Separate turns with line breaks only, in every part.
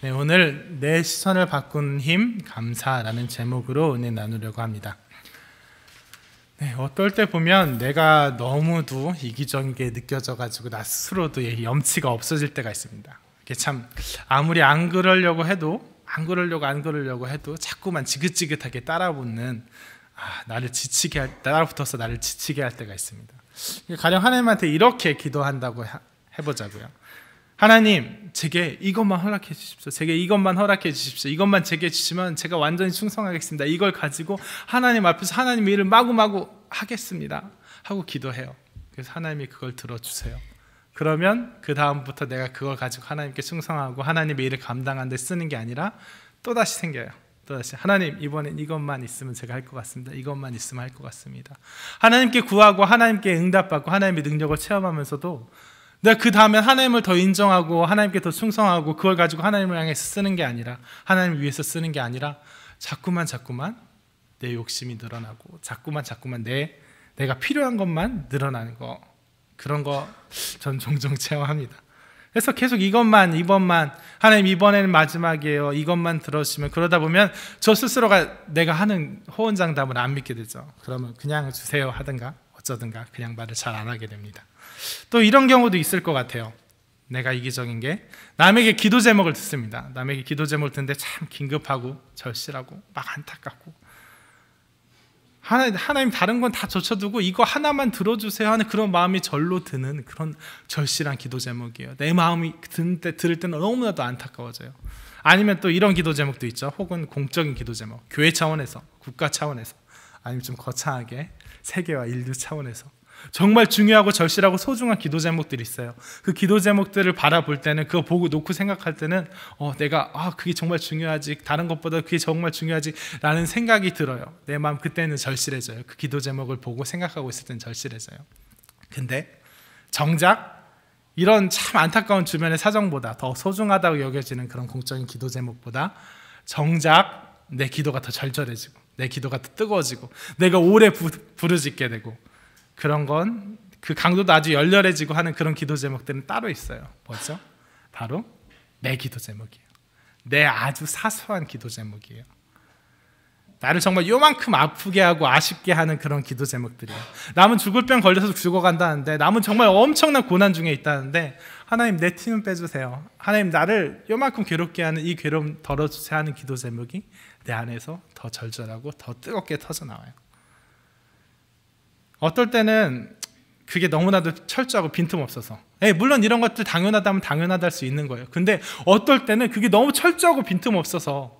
네, 오늘 내 시선을 바꾼 힘 감사라는 제목으로 은혜 나누려고 합니다. 네, 어떨 때 보면 내가 너무도 이기적이게 느껴져 가지고 나 스스로도 염치가 없어질 때가 있습니다. 이게 참 아무리 안 그러려고 해도 안 그러려고 안 그러려고 해도 자꾸만 지긋지긋하게 따라붙는 아, 나를 지치게 할, 따라붙어서 나를 지치게 할 때가 있습니다. 가령 하나님한테 이렇게 기도한다고 해 보자고요. 하나님, 제게 이것만 허락해 주십시오. 제게 이것만 허락해 주십시오. 이것만 제게 주시면 제가 완전히 충성하겠습니다. 이걸 가지고 하나님 앞에서 하나님 일을 마구마구 하겠습니다. 하고 기도해요. 그래서 하나님이 그걸 들어주세요. 그러면 그 다음부터 내가 그걸 가지고 하나님께 충성하고 하나님의 일을 감당하데 쓰는 게 아니라 또다시 생겨요. 또다시 하나님 이번엔 이것만 있으면 제가 할 것 같습니다. 이것만 있으면 할 것 같습니다. 하나님께 구하고 하나님께 응답받고 하나님의 능력을 체험하면서도 내가 그 다음에 하나님을 더 인정하고 하나님께 더 충성하고 그걸 가지고 하나님을 향해서 쓰는 게 아니라 하나님을 위해서 쓰는 게 아니라 자꾸만 자꾸만 내 욕심이 늘어나고 자꾸만 자꾸만 내 내가 필요한 것만 늘어나는 거 그런 거 전 종종 체험합니다. 그래서 계속 이것만 이번만 하나님 이번에는 마지막이에요. 이것만 들어주시면 그러다 보면 저 스스로가 내가 하는 호언장담을 안 믿게 되죠. 그러면 그냥 주세요 하든가 어쩌든가 그냥 말을 잘 안 하게 됩니다. 또 이런 경우도 있을 것 같아요. 내가 이기적인 게 남에게 기도 제목을 듣습니다. 남에게 기도 제목을 듣는데 참 긴급하고 절실하고 막 안타깝고 하나, 하나님 다른 건 다 젖혀두고 이거 하나만 들어주세요 하는 그런 마음이 절로 드는 그런 절실한 기도 제목이에요. 내 마음이 듣는 때, 들을 때는 너무나도 안타까워져요. 아니면 또 이런 기도 제목도 있죠. 혹은 공적인 기도 제목. 교회 차원에서, 국가 차원에서, 아니면 좀 거창하게 세계와 인류 차원에서 정말 중요하고 절실하고 소중한 기도 제목들이 있어요. 그 기도 제목들을 바라볼 때는 그거 보고 놓고 생각할 때는 어, 내가 아 그게 정말 중요하지 다른 것보다 그게 정말 중요하지라는 생각이 들어요. 내 마음 그때는 절실해져요. 그 기도 제목을 보고 생각하고 있을 때는 절실해져요. 근데 정작 이런 참 안타까운 주변의 사정보다 더 소중하다고 여겨지는 그런 공적인 기도 제목보다 정작 내 기도가 더 절절해지고 내 기도가 더 뜨거워지고 내가 오래 부르짖게 되고 그런 건 그 강도도 아주 열렬해지고 하는 그런 기도 제목들은 따로 있어요. 뭐죠? 바로 내 기도 제목이에요. 내 아주 사소한 기도 제목이에요. 나를 정말 요만큼 아프게 하고 아쉽게 하는 그런 기도 제목들이에요. 남은 죽을 병 걸려서 죽어간다는데 남은 정말 엄청난 고난 중에 있다는데 하나님 내 팀은 빼주세요. 하나님 나를 요만큼 괴롭게 하는 이 괴로움 덜어주세요 하는 기도 제목이 내 안에서 더 절절하고 더 뜨겁게 터져나와요. 어떨 때는 그게 너무나도 철저하고 빈틈없어서 예, 물론 이런 것들 당연하다면 당연하다 할 수 있는 거예요 근데 어떨 때는 그게 너무 철저하고 빈틈없어서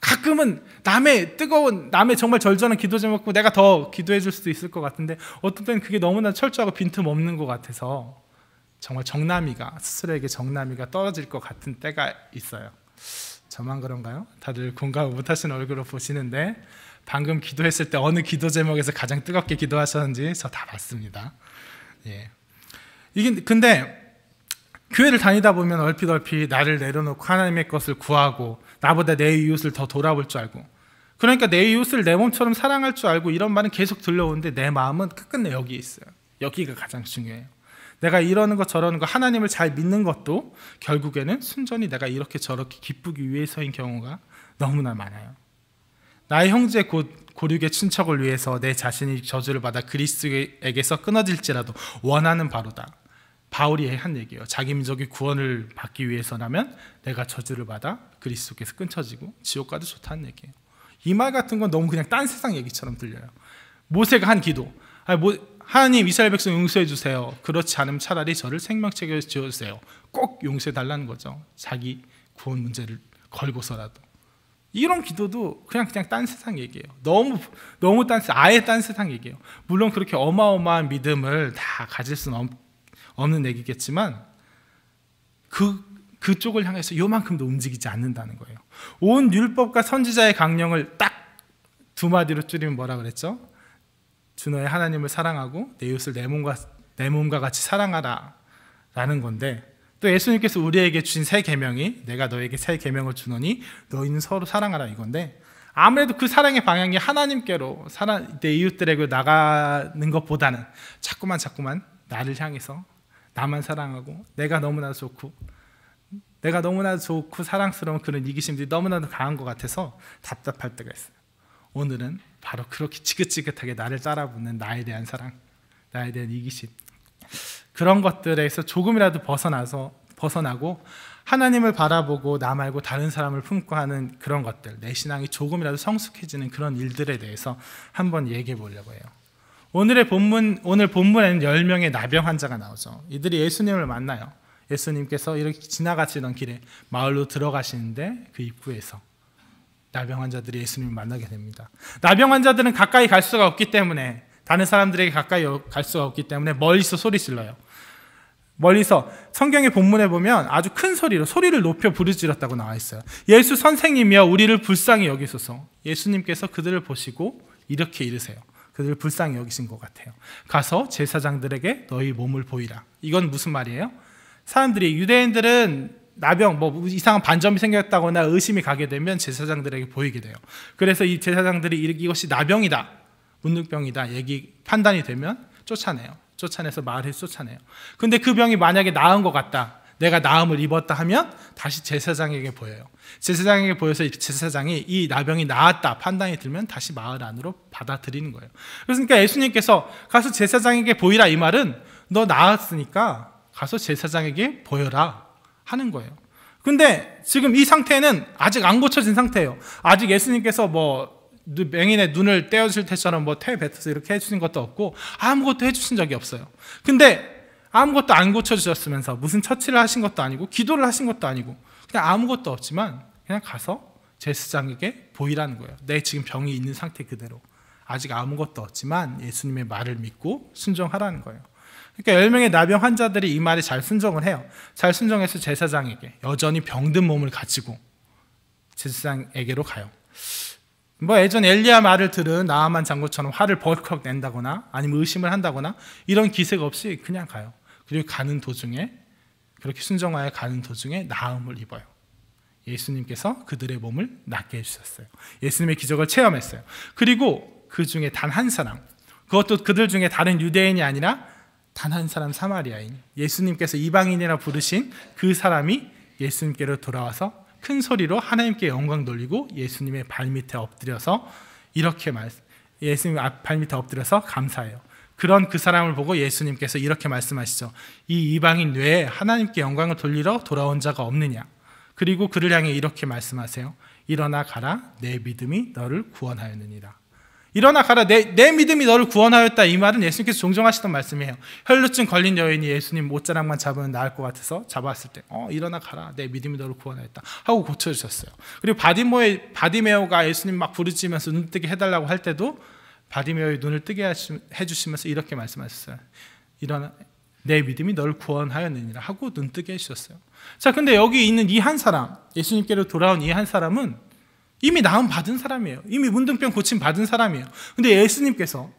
가끔은 남의 뜨거운 남의 정말 절절한 기도 제목고 내가 더 기도해 줄 수도 있을 것 같은데 어떤 때는 그게 너무나 철저하고 빈틈없는 것 같아서 정말 정남이가 스스로에게 정남이가 떨어질 것 같은 때가 있어요 저만 그런가요? 다들 공감 못하시는 얼굴을 보시는데 방금 기도했을 때 어느 기도 제목에서 가장 뜨겁게 기도하셨는지 저 다 봤습니다. 예. 이게 근데 교회를 다니다 보면 얼핏 얼핏 나를 내려놓고 하나님의 것을 구하고 나보다 내 이웃을 더 돌아볼 줄 알고 그러니까 내 이웃을 내 몸처럼 사랑할 줄 알고 이런 말은 계속 들려오는데 내 마음은 끝끝내 여기 있어요. 여기가 가장 중요해요. 내가 이러는 것 저러는 것 하나님을 잘 믿는 것도 결국에는 순전히 내가 이렇게 저렇게 기쁘기 위해서인 경우가 너무나 많아요. 나의 형제 곧 고륙의 친척을 위해서 내 자신이 저주를 받아 그리스도에게서 끊어질지라도 원하는 바로다. 바울이 한 얘기예요. 자기 민족이 구원을 받기 위해서라면 내가 저주를 받아 그리스도께서 끊쳐지고 지옥 가도 좋다는 얘기예요. 이 말 같은 건 너무 그냥 딴 세상 얘기처럼 들려요. 모세가 한 기도. 하나님 이스라엘 백성 용서해 주세요. 그렇지 않으면 차라리 저를 생명책에 지어 주세요. 꼭 용서해 달라는 거죠. 자기 구원 문제를 걸고서라도. 이런 기도도 그냥 그냥 딴 세상 얘기예요. 너무 너무 딴 아예 딴 세상 얘기예요. 물론 그렇게 어마어마한 믿음을 다 가질 수는 없, 는 얘기겠지만 그 그쪽을 향해서 요만큼도 움직이지 않는다는 거예요. 온 율법과 선지자의 강령을 딱 두 마디로 줄이면 뭐라 그랬죠? 주너의 하나님을 사랑하고 내 이웃을 내 몸과 내 몸과 같이 사랑하라라는 건데 또 예수님께서 우리에게 주신 새 계명이 내가 너에게 새 계명을 주노니 너희는 서로 사랑하라 이건데 아무래도 그 사랑의 방향이 하나님께로 사랑, 내 이웃들에게 나가는 것보다는 자꾸만 자꾸만 나를 향해서 나만 사랑하고 내가 너무나 좋고 내가 너무나 좋고 사랑스러운 그런 이기심들이 너무나도 강한 것 같아서 답답할 때가 있어요. 오늘은 바로 그렇게 지긋지긋하게 나를 따라붙는 나에 대한 사랑, 나에 대한 이기심, 그런 것들에서 조금이라도 벗어나서 벗어나고 하나님을 바라보고 나 말고 다른 사람을 품고 하는 그런 것들, 내 신앙이 조금이라도 성숙해지는 그런 일들에 대해서 한번 얘기해 보려고 해요. 오늘의 본문 오늘 본문에는 1명의 나병 환자가 나오죠. 이들이 예수님을 만나요. 예수님께서 이렇게 지나가시던 길에 마을로 들어가시는데 그 입구에서 나병 환자들이 예수님을 만나게 됩니다. 나병 환자들은 가까이 갈 수가 없기 때문에 다른 사람들에게 가까이 어, 갈 수가 없기 때문에 멀리서 소리 질러요. 멀리서 성경의 본문에 보면 아주 큰 소리로 소리를 높여 부르짖었다고 나와 있어요. 예수 선생님이여 우리를 불쌍히 여기소서. 예수님께서 그들을 보시고 이렇게 이르세요. 그들을 불쌍히 여기신 것 같아요. 가서 제사장들에게 너희 몸을 보이라. 이건 무슨 말이에요? 사람들이 유대인들은 나병 뭐 이상한 반점이 생겼다거나 의심이 가게 되면 제사장들에게 보이게 돼요. 그래서 이 제사장들이 이것이 나병이다. 문둥병이다 얘기 판단이 되면 쫓아내요. 쫓아내서 마을에 쫓아내요. 근데 그 병이 만약에 나은 것 같다. 내가 나음을 입었다 하면 다시 제사장에게 보여요. 제사장에게 보여서 제사장이 이 나병이 나았다 판단이 들면 다시 마을 안으로 받아들이는 거예요. 그러니까 예수님께서 가서 제사장에게 보이라 이 말은 너 나았으니까 가서 제사장에게 보여라 하는 거예요. 근데 지금 이 상태는 아직 안 고쳐진 상태예요. 아직 예수님께서 뭐 맹인의 눈을 떼어줄 테처럼 뭐테 뱉어서 이렇게 해주신 것도 없고 아무것도 해주신 적이 없어요. 근데 아무것도 안 고쳐주셨으면서 무슨 처치를 하신 것도 아니고 기도를 하신 것도 아니고 그냥 아무것도 없지만 그냥 가서 제스장에게 보이라는 거예요. 내 지금 병이 있는 상태 그대로 아직 아무것도 없지만 예수님의 말을 믿고 순종하라는 거예요. 그러니까 10명의 나병 환자들이 이 말에 잘 순종을 해요. 잘 순종해서 제사장에게 여전히 병든 몸을 가지고 제사장에게로 가요. 뭐 예전 엘리야 말을 들은 나아만 장군처럼 화를 벌컥 낸다거나 아니면 의심을 한다거나 이런 기색 없이 그냥 가요. 그리고 가는 도중에 그렇게 순정하여 가는 도중에 나음을 입어요. 예수님께서 그들의 몸을 낫게 해주셨어요. 예수님의 기적을 체험했어요. 그리고 그 중에 단 한 사람, 그것도 그들 중에 다른 유대인이 아니라 단 한 사람 사마리아인, 예수님께서 이방인이라 부르신 그 사람이 예수님께로 돌아와서 큰 소리로 하나님께 영광 돌리고 예수님의 발밑에 엎드려서 이렇게 말 예수님 발밑에 엎드려서 감사해요. 그런 그 사람을 보고 예수님께서 이렇게 말씀하시죠. 이 이방인 외에 하나님께 영광을 돌리러 돌아온 자가 없느냐. 그리고 그를 향해 이렇게 말씀하세요. 일어나 가라 내 믿음이 너를 구원하였느니라. 일어나 가라 내, 내 믿음이 너를 구원하였다 이 말은 예수님께서 종종 하시던 말씀이에요 혈루증 걸린 여인이 예수님 모자락만 잡으면 나을 것 같아서 잡았을 때 어, 일어나 가라 내 믿음이 너를 구원하였다 하고 고쳐주셨어요 그리고 바디모의, 바디메오가 예수님 막부르짖면서눈 뜨게 해달라고 할 때도 바디메오의 눈을 뜨게 해주시면서 이렇게 말씀하셨어요 일어나 내 믿음이 너를 구원하였느니라 하고 눈 뜨게 해주셨어요 자 근데 여기 있는 이 한 사람 예수님께로 돌아온 이 한 사람은 이미 나음 받은 사람이에요. 이미 문둥병 고침 받은 사람이에요. 근데 예수님께서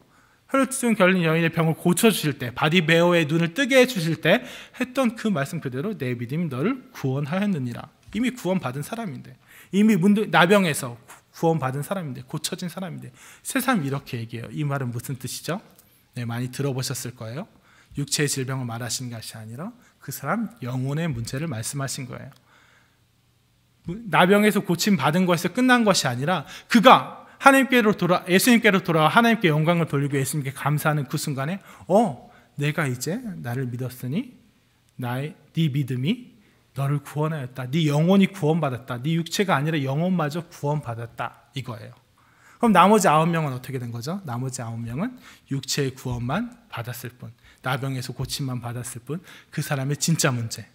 혈루증 결린 여인의 병을 고쳐주실 때, 바디베어의 눈을 뜨게 해주실 때 했던 그 말씀 그대로 내 믿음이 너를 구원하였느니라. 이미 구원받은 사람인데, 이미 문둥, 나병에서 구원받은 사람인데, 고쳐진 사람인데, 세상 이렇게 얘기해요. 이 말은 무슨 뜻이죠? 네, 많이 들어보셨을 거예요. 육체의 질병을 말하신 것이 아니라 그 사람 영혼의 문제를 말씀하신 거예요. 나병에서 고침 받은 것에서 끝난 것이 아니라 그가 하나님께로 돌아 예수님께로 돌아 하나님께 영광을 돌리고 예수님께 감사하는 그 순간에 어 내가 이제 나를 믿었으니 나의 네 믿음이 너를 구원하였다. 네 영혼이 구원받았다. 네 육체가 아니라 영혼마저 구원받았다. 이거예요. 그럼 나머지 아홉 명은 어떻게 된 거죠? 나머지 아홉 명은 육체의 구원만 받았을 뿐, 나병에서 고침만 받았을 뿐, 그 사람의 진짜 문제,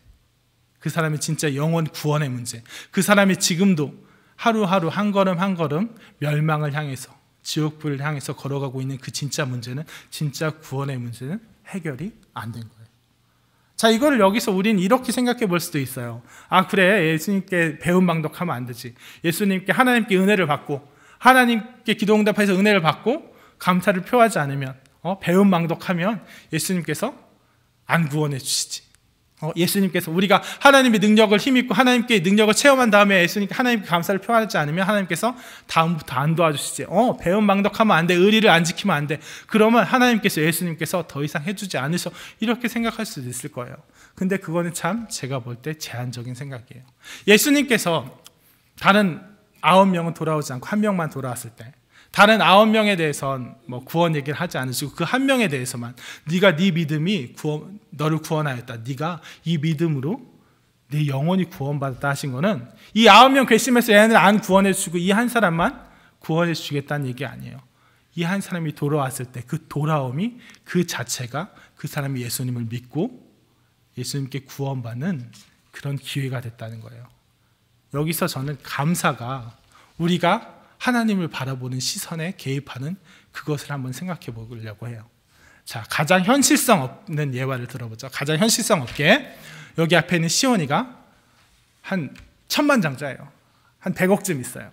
그 사람의 진짜 영원 구원의 문제. 그 사람이 지금도 하루하루 한 걸음 한 걸음 멸망을 향해서 지옥불을 향해서 걸어가고 있는 그 진짜 문제는 진짜 구원의 문제는 해결이 안 된 거예요. 자, 이거를 여기서 우린 이렇게 생각해 볼 수도 있어요. 아, 그래. 예수님께 배운 방독하면 안 되지. 예수님께 하나님께 은혜를 받고 하나님께 기도 응답해서 은혜를 받고 감사를 표하지 않으면 어, 배운 망덕하면 예수님께서 안 구원해 주시지. 어, 예수님께서 우리가 하나님의 능력을 힘입고 하나님께 능력을 체험한 다음에 예수님께 하나님께 감사를 표하지 않으면 하나님께서 다음부터 안 도와주시지. 어, 배은 망덕하면 안 돼. 의리를 안 지키면 안 돼. 그러면 하나님께서 예수님께서 더 이상 해주지 않으셔. 이렇게 생각할 수도 있을 거예요. 근데 그거는 참 제가 볼 때 제한적인 생각이에요. 예수님께서 다른 아홉 명은 돌아오지 않고 한 명만 돌아왔을 때 다른 아홉 명에 대해선 뭐 구원 얘기를 하지 않으시고 그 한 명에 대해서만 네가 네 믿음이 구원, 너를 구원하였다. 네가 이 믿음으로 네 영혼이 구원받았다 하신 거는 이 아홉 명 괘씸해서 얘네들 안 구원해 주고 이 한 사람만 구원해 주겠다는 얘기 아니에요. 이 한 사람이 돌아왔을 때 그 돌아옴이 그 자체가 그 사람이 예수님을 믿고 예수님께 구원받는 그런 기회가 됐다는 거예요. 여기서 저는 감사가 우리가 하나님을 바라보는 시선에 개입하는 그것을 한번 생각해 보려고 해요. 자, 가장 현실성 없는 예화를 들어보죠. 가장 현실성 없게 여기 앞에 있는 시온이가 한 천만 장자예요. 한1억쯤 있어요.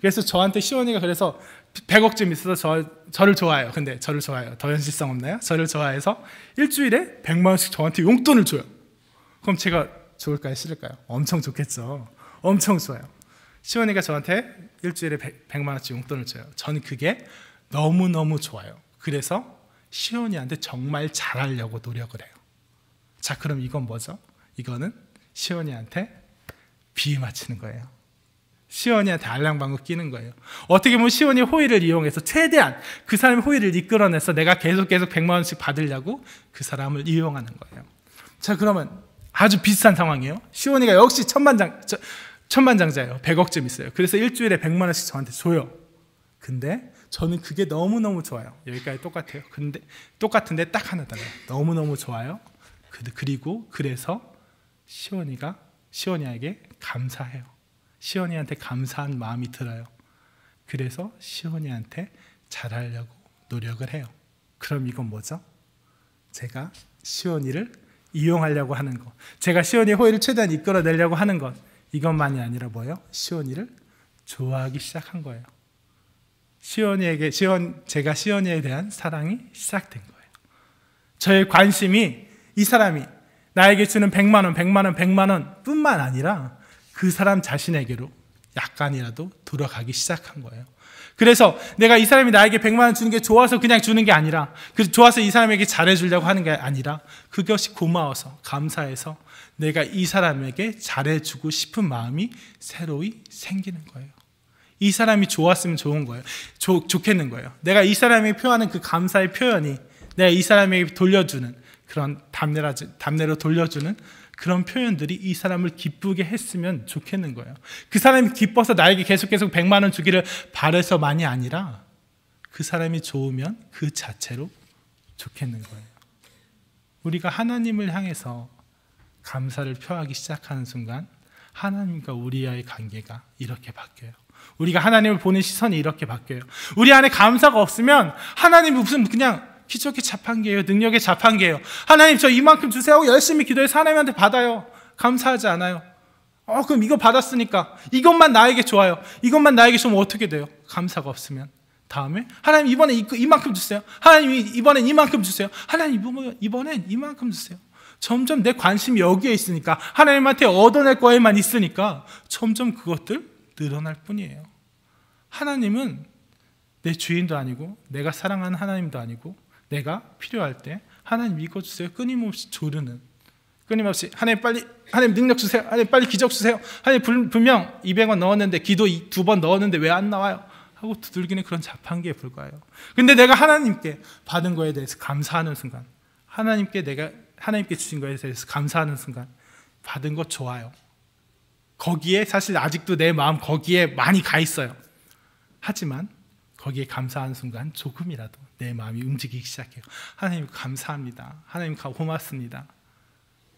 그래서 저한테 시온이가 그래서 100억쯤 있어서 저, 저를 좋아해요. 근데 저를 좋아해요. 더 현실성 없나요? 저를 좋아해서 일주일에 100만 원씩 저한테 용돈을 줘요. 그럼 제가 좋을까요? 싫을까요? 엄청 좋겠죠. 엄청 좋아요. 시원이가 저한테 일주일에 100, 만 원씩 용돈을 줘요. 저는 그게 너무너무 좋아요. 그래서 시원이한테 정말 잘하려고 노력을 해요. 자, 그럼 이건 뭐죠? 이거는 시원이한테 비위 맞히는 거예요. 시원이한테 알랑방구 끼는 거예요. 어떻게 보면 시원이 호의를 이용해서 최대한 그 사람의 호의를 이끌어내서 내가 계속 계속 100만 원씩 받으려고 그 사람을 이용하는 거예요. 자, 그러면 아주 비슷한 상황이에요. 시원이가 역시 천만장, 저, 천만장자예요. 100억쯤 있어요. 그래서 일주일에 100만 원씩 저한테 줘요. 근데 저는 그게 너무너무 좋아요. 여기까지 똑같아요. 근데 똑같은데 딱 하나 달라요. 너무너무 좋아요. 그, 그리고 그래서 시원이가 시원이에게 감사해요. 시원이한테 감사한 마음이 들어요. 그래서 시원이한테 잘하려고 노력을 해요. 그럼 이건 뭐죠? 제가 시원이를 이용하려고 하는 것. 제가 시원이 호의를 최대한 이끌어내려고 하는 것. 이것만이 아니라 뭐예요? 시온이를 좋아하기 시작한 거예요. 시온이에게 시온 제가 시온이에 대한 사랑이 시작된 거예요. 저의 관심이 이 사람이 나에게 주는 100만 원, 100만 원, 100만 원뿐만 아니라 그 사람 자신에게로 약간이라도 돌아가기 시작한 거예요. 그래서 내가 이 사람이 나에게 100만 원 주는 게 좋아서 그냥 주는 게 아니라 그 좋아서 이 사람에게 잘해 주려고 하는 게 아니라 그것이 고마워서 감사해서 내가 이 사람에게 잘해 주고 싶은 마음이 새로이 생기는 거예요. 이 사람이 좋았으면 좋은 거예요. 좋, 좋겠는 거예요. 내가 이 사람이 표하는 그 감사의 표현이 내가 이 사람에게 돌려주는 그런 담내라, 담내로 돌려주는 그런 표현들이 이 사람을 기쁘게 했으면 좋겠는 거예요. 그 사람이 기뻐서 나에게 계속 계속 100만 원 주기를 바래서만이 아니라 그 사람이 좋으면 그 자체로 좋겠는 거예요. 우리가 하나님을 향해서 감사를 표하기 시작하는 순간 하나님과 우리와의 관계가 이렇게 바뀌어요. 우리가 하나님을 보는 시선이 이렇게 바뀌어요. 우리 안에 감사가 없으면 하나님 무슨 그냥 기적의 자판기예요. 능력의 자판기예요. 하나님 저 이만큼 주세요 하고 열심히 기도해서 하나님한테 받아요. 감사하지 않아요. 어, 그럼 이거 받았으니까 이것만 나에게 좋아요. 이것만 나에게 주면 어떻게 돼요? 감사가 없으면. 다음에 하나님 이번에 그, 이만큼 주세요. 하나님 이번엔 이만큼 주세요. 하나님 이번엔 이만큼 주세요. 점점 내 관심이 여기에 있으니까 하나님한테 얻어낼 거에만 있으니까 점점 그것들 늘어날 뿐이에요. 하나님은 내 주인도 아니고 내가 사랑하는 하나님도 아니고 내가 필요할 때 하나님 이거 주세요. 끊임없이 조르는 끊임없이 하나님 빨리 하나님 능력 주세요. 하나님 빨리 기적 주세요. 하나님 분명 200원 넣었는데 기도 두번 넣었는데 왜 안 나와요? 하고 두들기는 그런 자판기에 불과해요. 근데 내가 하나님께 받은 거에 대해서 감사하는 순간, 하나님께 내가 하나님께 주신 거에 대해서 감사하는 순간 받은 거 좋아요. 거기에 사실 아직도 내 마음 거기에 많이 가 있어요. 하지만 거기에 감사하는 순간 조금이라도 내 마음이 움직이기 시작해요. 하나님 감사합니다. 하나님 고맙습니다.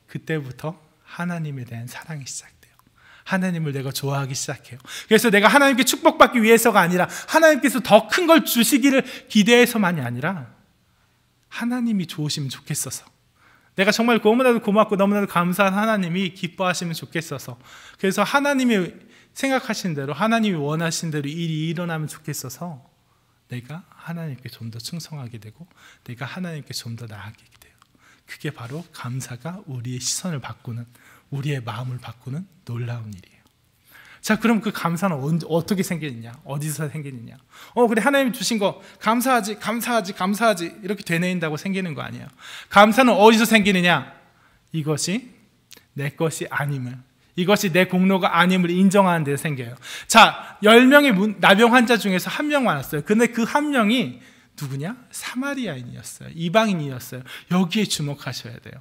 그때부터 하나님에 대한 사랑이 시작돼요. 하나님을 내가 좋아하기 시작해요. 그래서 내가 하나님께 축복받기 위해서가 아니라 하나님께서 더 큰 걸 주시기를 기대해서만이 아니라 하나님이 좋으시면 좋겠어서 내가 정말 너무나도 고맙고 너무나도 감사한 하나님이 기뻐하시면 좋겠어서 그래서 하나님이 생각하신 대로 하나님이 원하신 대로 일이 일어나면 좋겠어서 내가 하나님께 좀 더 충성하게 되고 내가 하나님께 좀 더 나아가게 돼요. 그게 바로 감사가 우리의 시선을 바꾸는 우리의 마음을 바꾸는 놀라운 일이에요. 자, 그럼 그 감사는 어떻게 생기느냐? 어디서 생기느냐? 어, 그래, 하나님 주신 거 감사하지, 감사하지, 감사하지 이렇게 되뇌인다고 생기는 거 아니에요. 감사는 어디서 생기느냐? 이것이 내 것이 아님을 이것이 내 공로가 아님을 인정하는 데 생겨요. 자, 10명의 나병 환자 중에서 한명 많았어요. 근데 그 한 명이 누구냐? 사마리아인이었어요. 이방인이었어요. 여기에 주목하셔야 돼요.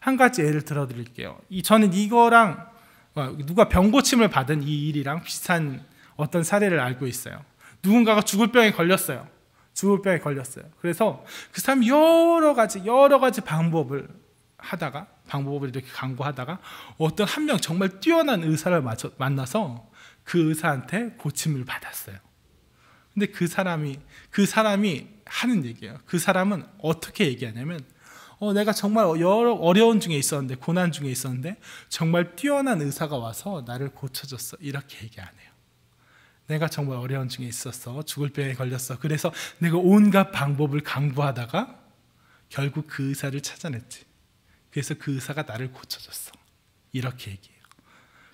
한 가지 예를 들어 드릴게요. 이, 저는 이거랑 어, 누가 병고침을 받은 이 일이랑 비슷한 어떤 사례를 알고 있어요. 누군가가 죽을 병에 걸렸어요. 죽을 병에 걸렸어요. 그래서 그 사람 여러 가지 여러 가지 방법을 하다가 방법을 이렇게 강구하다가 어떤 한 명 정말 뛰어난 의사를 맞춰, 만나서 그 의사한테 고침을 받았어요. 근데 그 사람이 그 사람이 하는 얘기예요. 그 사람은 어떻게 얘기하냐면 어, 내가 정말 여러 어려운 중에 있었는데 고난 중에 있었는데 정말 뛰어난 의사가 와서 나를 고쳐줬어 이렇게 얘기 하네요 내가 정말 어려운 중에 있었어 죽을 병에 걸렸어 그래서 내가 온갖 방법을 강구하다가 결국 그 의사를 찾아냈지. 그래서 그 의사가 나를 고쳐줬어. 이렇게 얘기해요.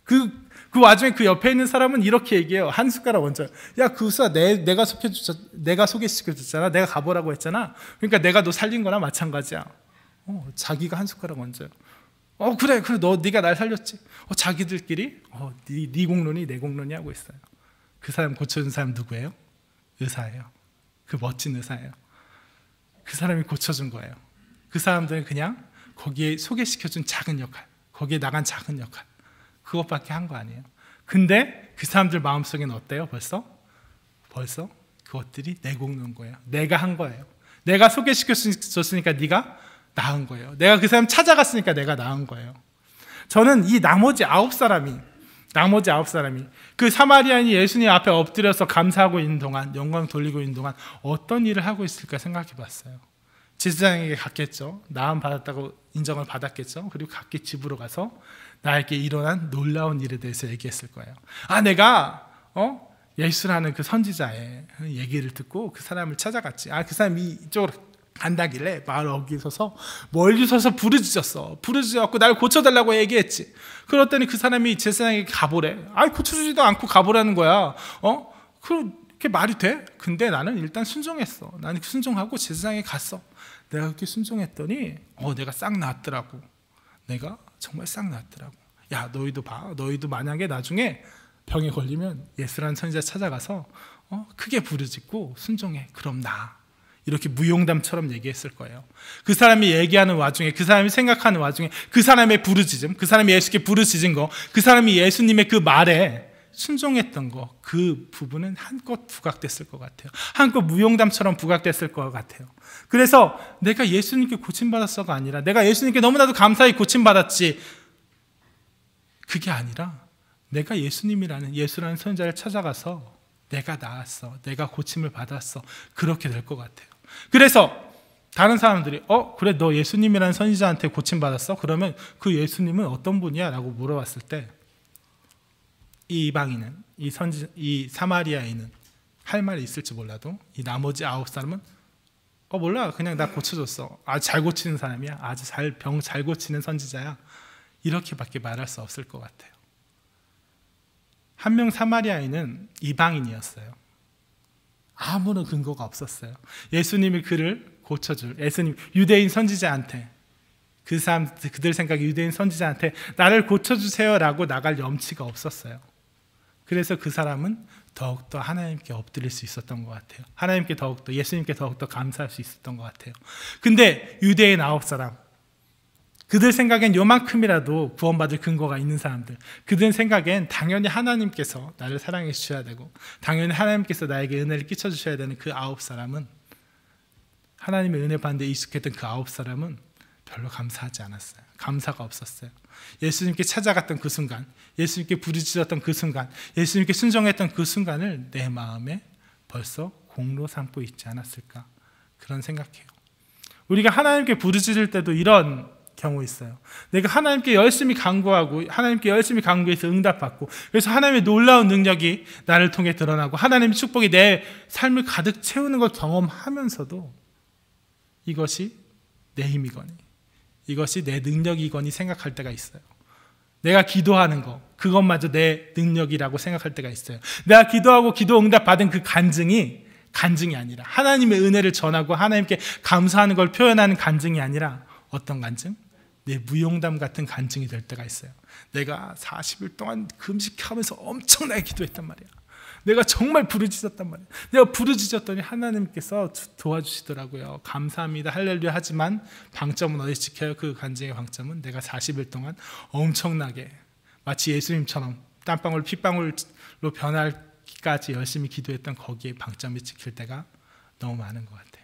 그, 그 와중에 그 옆에 있는 사람은 이렇게 얘기해요. 한 숟가락 먼저. 야, 그 의사 내, 내가 소개해줬, 내가 소개시켜줬잖아. 내가 가보라고 했잖아. 그러니까 내가 너 살린 거나 마찬가지야. 어, 자기가 한 숟가락 먼저 어, 그래, 그래. 너, 네가 날 살렸지. 어, 자기들끼리, 어, 네, 네 공론이 내 공론이 하고 있어요. 그 사람 고쳐준 사람 누구예요? 의사예요. 그 멋진 의사예요. 그 사람이 고쳐준 거예요. 그 사람들은 그냥 거기에 소개시켜준 작은 역할, 거기에 나간 작은 역할, 그것밖에 한 거 아니에요. 근데 그 사람들 마음속엔 어때요? 벌써? 벌써 그것들이 내공는 거예요. 내가 한 거예요. 내가 소개시켜줬으니까 네가 나은 거예요. 내가 그 사람 찾아갔으니까 내가 나은 거예요. 저는 이 나머지 아홉 사람이 나머지 아홉 사람이 그사마리아이 예수님 앞에 엎드려서 감사하고 있는 동안 영광 돌리고 있는 동안 어떤 일을 하고 있을까 생각해 봤어요. 제사장에게 갔겠죠. 나음 받았다고 인정을 받았겠죠. 그리고 각기 집으로 가서 나에게 일어난 놀라운 일에 대해서 얘기했을 거예요. 아, 내가 어? 예수라는 그 선지자의 얘기를 듣고 그 사람을 찾아갔지. 아, 그 사람이 이쪽으로 간다길래 마을 어기에 서서 멀리 서서 부르짖었어. 부르짖었고 날 고쳐달라고 얘기했지. 그랬더니 그 사람이 제사장에게 가보래. 아, 고쳐주지도 않고 가보라는 거야. 어? 그 그게 말이 돼? 근데 나는 일단 순종했어. 나는 순종하고 제사장에 갔어. 내가 그렇게 순종했더니 어 내가 싹 났더라고. 내가 정말 싹 났더라고. 야 너희도 봐. 너희도 만약에 나중에 병에 걸리면 예수라선지자 찾아가서 어, 크게 부르짖고 순종해. 그럼 나. 이렇게 무용담처럼 얘기했을 거예요. 그 사람이 얘기하는 와중에, 그 사람이 생각하는 와중에, 그 사람의 부르짖음, 그 사람이 예수께 부르짖은 거, 그 사람이 예수님의 그 말에 순종했던 거, 그 부분은 한껏 부각됐을 것 같아요. 한껏 무용담처럼 부각됐을 것 같아요. 그래서 내가 예수님께 고침받았어가 아니라 내가 예수님께 너무나도 감사히 고침받았지. 그게 아니라 내가 예수님이라는 예수라는 선자를 찾아가서 내가 나았어. 내가 고침을 받았어. 그렇게 될 것 같아요. 그래서 다른 사람들이 어 그래 너 예수님이라는 선지자한테 고침 받았어? 그러면 그 예수님은 어떤 분이야? 라고 물어봤을 때이 이방인은 이 선지 이 사마리아인은 할 말이 있을지 몰라도 이 나머지 아홉 사람은 어 몰라 그냥 나 고쳐줬어 아주 잘 고치는 사람이야 아주 잘 병 잘 고치는 선지자야 이렇게밖에 말할 수 없을 것 같아요 한 명 사마리아인은 이방인이었어요 아무런 근거가 없었어요 예수님이 그를 고쳐줄 예수님 유대인 선지자한테 그 사람 그들 생각에 유대인 선지자한테 나를 고쳐주세요라고 나갈 염치가 없었어요 그래서 그 사람은 더욱더 하나님께 엎드릴 수 있었던 것 같아요. 하나님께 더욱더, 예수님께 더욱더 감사할 수 있었던 것 같아요. 근데 유대인 아홉 사람, 그들 생각엔 요만큼이라도 구원받을 근거가 있는 사람들, 그들 생각엔 당연히 하나님께서 나를 사랑해 주셔야 되고, 당연히 하나님께서 나에게 은혜를 끼쳐 주셔야 되는 그 아홉 사람은, 하나님의 은혜 받는데 익숙했던 그 아홉 사람은 별로 감사하지 않았어요. 감사가 없었어요. 예수님께 찾아갔던 그 순간, 예수님께 부르짖었던 그 순간, 예수님께 순종했던 그 순간을 내 마음에 벌써 공로 삼고 있지 않았을까 그런 생각해요. 우리가 하나님께 부르짖을 때도 이런 경우 있어요. 내가 하나님께 열심히 간구하고 하나님께 열심히 간구해서 응답받고 그래서 하나님의 놀라운 능력이 나를 통해 드러나고 하나님의 축복이 내 삶을 가득 채우는 걸 경험하면서도 이것이 내 힘이거니 이것이 내 능력이거니 생각할 때가 있어요. 내가 기도하는 거, 그것마저 내 능력이라고 생각할 때가 있어요. 내가 기도하고 기도 응답 받은 그 간증이 간증이 아니라 하나님의 은혜를 전하고 하나님께 감사하는 걸 표현하는 간증이 아니라 어떤 간증? 내 무용담 같은 간증이 될 때가 있어요. 내가 40일 동안 금식하면서 엄청나게 기도했단 말이야. 내가 정말 부르짖었단 말이에요. 내가 부르짖었더니 하나님께서 도와주시더라고요. 감사합니다. 할렐루야 하지만 방점은 어디 지켜요? 그 간증의 방점은 내가 40일 동안 엄청나게 마치 예수님처럼 땀방울 핏방울로 변할까지 열심히 기도했던 거기에 방점이 지킬 때가 너무 많은 것 같아요.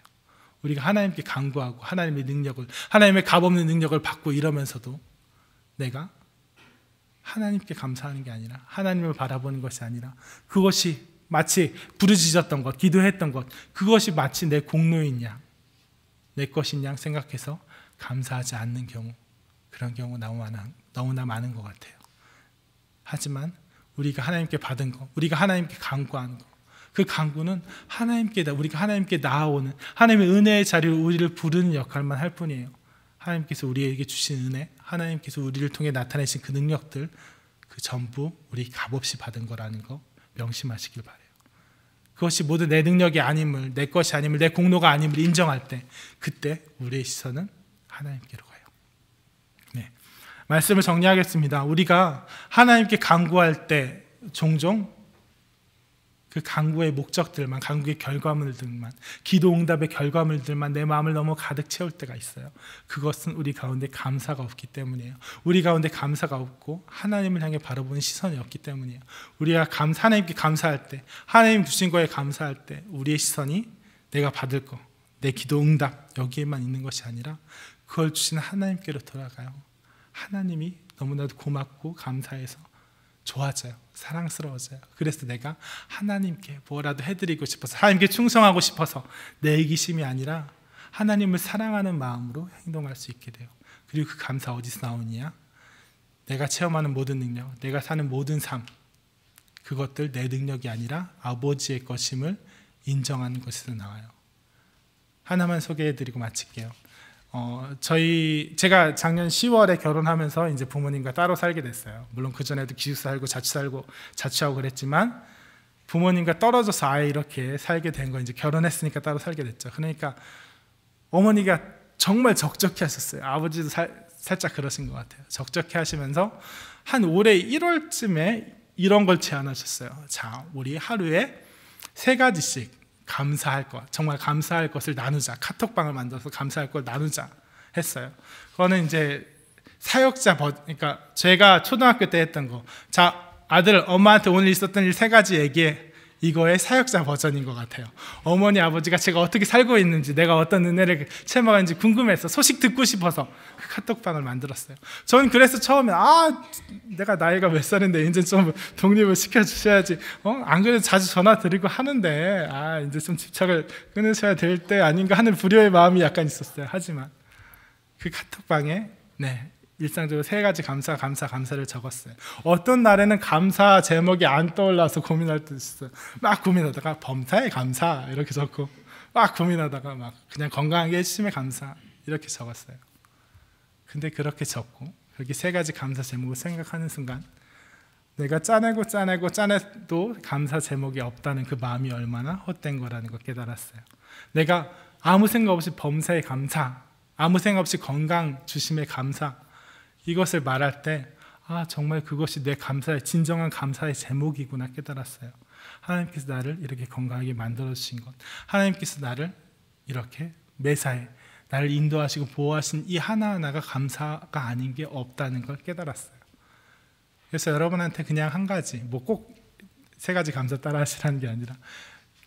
우리가 하나님께 강구하고 하나님의 능력을 하나님의 값없는 능력을 받고 이러면서도 내가 하나님께 감사하는 게 아니라 하나님을 바라보는 것이 아니라 그것이 마치 부르짖었던 것, 기도했던 것, 그것이 마치 내 공로인 양, 내 것인 양 생각해서 감사하지 않는 경우, 그런 경우 너무나, 너무나 많은 것 같아요. 하지만 우리가 하나님께 받은 것, 우리가 하나님께 간구하 것, 그 간구는 하나님께 우리가 하나님께 나아오는 하나님의 은혜의 자리로 우리를 부르는 역할만 할 뿐이에요. 하나님께서 우리에게 주신 은혜, 하나님께서 우리를 통해 나타내신 그 능력들 그 전부 우리 값없이 받은 거라는 거 명심하시길 바래요. 그것이 모두 내 능력이 아님을, 내 것이 아님을, 내 공로가 아님을 인정할 때 그때 우리의 시선은 하나님께로 가요. 네. 말씀을 정리하겠습니다. 우리가 하나님께 간구할 때 종종 그 강구의 목적들만, 강구의 결과물들만, 기도 응답의 결과물들만 내 마음을 너무 가득 채울 때가 있어요. 그것은 우리 가운데 감사가 없기 때문이에요. 우리 가운데 감사가 없고 하나님을 향해 바라보는 시선이 없기 때문이에요. 우리가 감 하나님께 감사할 때, 하나님 주신 거에 감사할 때 우리의 시선이 내가 받을 거, 내 기도 응답 여기에만 있는 것이 아니라 그걸 주신 하나님께로 돌아가요. 하나님이 너무나도 고맙고 감사해서 좋아져요. 사랑스러워져요. 그래서 내가 하나님께 뭐라도 해드리고 싶어서 하나님께 충성하고 싶어서 내 이기심이 아니라 하나님을 사랑하는 마음으로 행동할 수 있게 돼요. 그리고 그 감사 어디서 나오느냐? 내가 체험하는 모든 능력, 내가 사는 모든 삶, 그것들 내 능력이 아니라 아버지의 것임을 인정하는 것에서 나와요. 하나만 소개해드리고 마칠게요. 어, 저희 제가 작년 10월에 결혼하면서 이제 부모님과 따로 살게 됐어요. 물론 그 전에도 기숙 살고 자취 살고 자취하고 그랬지만 부모님과 떨어져서 아예 이렇게 살게 된 거 이제 결혼했으니까 따로 살게 됐죠. 그러니까 어머니가 정말 적적해 하셨어요. 아버지도 살, 살짝 그러신 것 같아요. 적적해 하시면서 한 올해 1월쯤에 이런 걸 제안하셨어요. 자, 우리 하루에 세 가지씩 감사할 것, 정말 감사할 것을 나누자. 카톡방을 만들어서 감사할 걸 나누자 했어요. 그거는 이제 사역자 버, 그러니까 제가 초등학교 때 했던 거. 자, 아들, 엄마한테 오늘 있었던 일 세 가지 얘기해. 이거의 사역자 버전인 것 같아요. 어머니 아버지가 제가 어떻게 살고 있는지 내가 어떤 은혜를 체험하는지 궁금해서 소식 듣고 싶어서 그 카톡방을 만들었어요. 저는 그래서 처음에 아 내가 나이가 몇 살인데 이제 좀 독립을 시켜주셔야지. 어? 안 그래도 자주 전화 드리고 하는데 아 이제 좀 집착을 끊으셔야 될 때 아닌가 하는 불효의 마음이 약간 있었어요. 하지만 그 카톡방에 네 일상적으로 세 가지 감사, 감사, 감사를 적었어요. 어떤 날에는 감사 제목이 안 떠올라서 고민할 때도 있어요. 막 고민하다가 범사에 감사 이렇게 적고 막 고민하다가 막 그냥 건강하게 해주심에 감사 이렇게 적었어요. 근데 그렇게 적고 그렇게 세 가지 감사 제목을 생각하는 순간 내가 짜내고 짜내고 짜내도 감사 제목이 없다는 그 마음이 얼마나 헛된 거라는 걸 깨달았어요. 내가 아무 생각 없이 범사에 감사, 아무 생각 없이 건강 주심에 감사, 이것을 말할 때, 아, 정말 그것이 내 감사의, 진정한 감사의 제목이구나 깨달았어요. 하나님께서 나를 이렇게 건강하게 만들어주신 것. 하나님께서 나를 이렇게 매사에, 나를 인도하시고 보호하신 이 하나하나가 감사가 아닌 게 없다는 걸 깨달았어요. 그래서 여러분한테 그냥 한 가지, 뭐 꼭 세 가지 감사 따라 하시라는 게 아니라,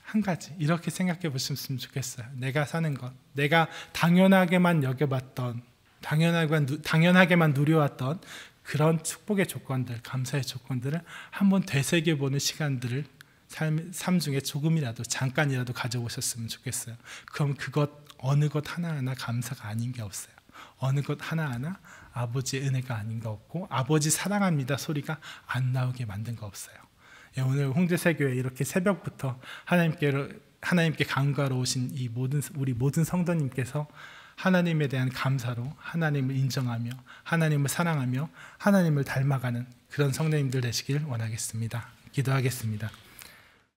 한 가지 이렇게 생각해 보셨으면 좋겠어요. 내가 사는 것, 내가 당연하게만 여겨봤던 당연하게만, 당연하게만 누려왔던 그런 축복의 조건들, 감사의 조건들을 한번 되새겨보는 시간들을 삶, 삶 중에 조금이라도 잠깐이라도 가져오셨으면 좋겠어요. 그럼 그것 어느 것 하나하나 감사가 아닌 게 없어요. 어느 것 하나하나 아버지 은혜가 아닌 거 없고 아버지 사랑합니다 소리가 안 나오게 만든 거 없어요. 예, 오늘 홍제세교회 이렇게 새벽부터 하나님께 하나님께 강가로 오신 이 모든 우리 모든 성도님께서 하나님에 대한 감사로 하나님을 인정하며 하나님을 사랑하며 하나님을 닮아가는 그런 성도님들 되시길 원하겠습니다. 기도하겠습니다.